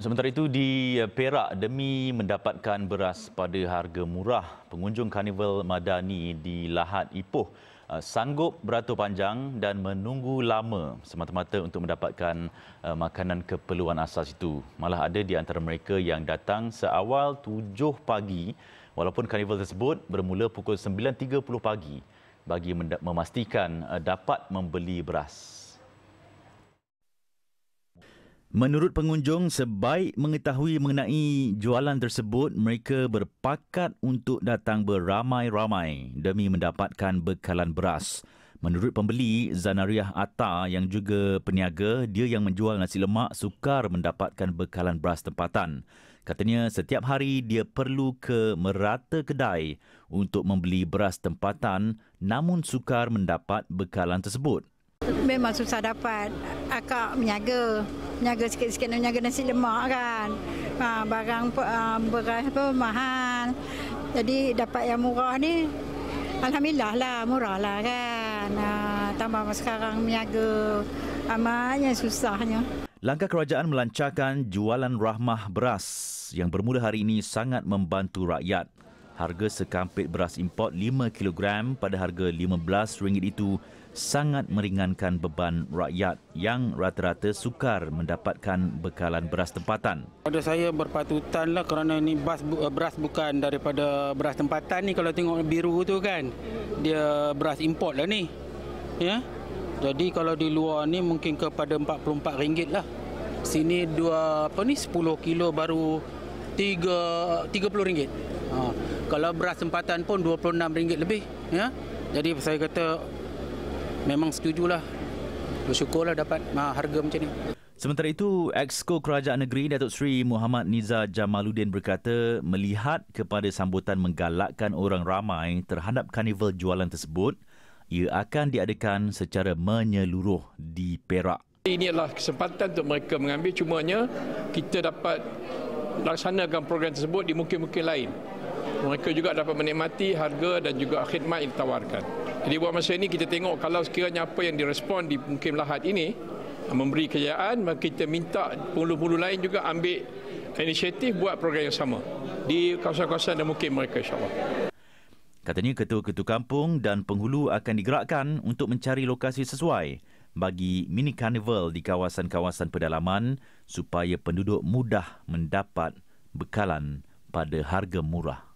Sementara itu di Perak demi mendapatkan beras pada harga murah, pengunjung Karnival Madani di Lahat Ipoh uh, sanggup beratur panjang dan menunggu lama semata-mata untuk mendapatkan uh, makanan keperluan asas itu. Malah ada di antara mereka yang datang seawal 7 pagi walaupun karnival tersebut bermula pukul 9.30 pagi bagi memastikan uh, dapat membeli beras. Menurut pengunjung, sebaik mengetahui mengenai jualan tersebut, mereka berpakat untuk datang beramai-ramai demi mendapatkan bekalan beras. Menurut pembeli, Zanariah Atta yang juga peniaga, dia yang menjual nasi lemak sukar mendapatkan bekalan beras tempatan. Katanya setiap hari dia perlu ke merata kedai untuk membeli beras tempatan namun sukar mendapat bekalan tersebut. Memang susah dapat. Akak menyaga niaga sikit-sikit nak niaga nasi lemak kan. Ha, barang ha, beras apa mahal. Jadi dapat yang murah ni alhamdulillah lah murah lah kan. Ha, tambah sekarang niaga amat yang susahnya. Langkah kerajaan melancarkan jualan rahmah beras yang bermula hari ini sangat membantu rakyat harga sekampit beras import 5 kg pada harga RM15 itu sangat meringankan beban rakyat yang rata-rata sukar mendapatkan bekalan beras tempatan. Pada saya berpatutanlah kerana ini bas, eh, beras bukan daripada beras tempatan ni kalau tengok biru tu kan dia beras import lah ni. Ya. Jadi kalau di luar ni mungkin kepada RM44 lah. Sini dua apa ni 10 kilo baru 3 30 ringgit. Ha kalau beras sempatan pun RM26 lebih ya. Jadi saya kata memang setuju lah bersyukur lah dapat ah, harga macam ni. Sementara itu, Exco Kerajaan Negeri Datuk Seri Muhammad Niza Jamaluddin berkata melihat kepada sambutan menggalakkan orang ramai terhadap karnival jualan tersebut, ia akan diadakan secara menyeluruh di Perak. Ini adalah kesempatan untuk mereka mengambil cumanya kita dapat laksanakan program tersebut di mungkin-mungkin lain mereka juga dapat menikmati harga dan juga khidmat yang ditawarkan. Jadi buat masa ini kita tengok kalau sekiranya apa yang direspon di mungkin lahat ini memberi kejayaan, maka kita minta pengulu-pengulu lain juga ambil inisiatif buat program yang sama di kawasan-kawasan dan mungkin mereka insyaAllah. Katanya ketua-ketua kampung dan penghulu akan digerakkan untuk mencari lokasi sesuai bagi mini carnival di kawasan-kawasan pedalaman supaya penduduk mudah mendapat bekalan pada harga murah.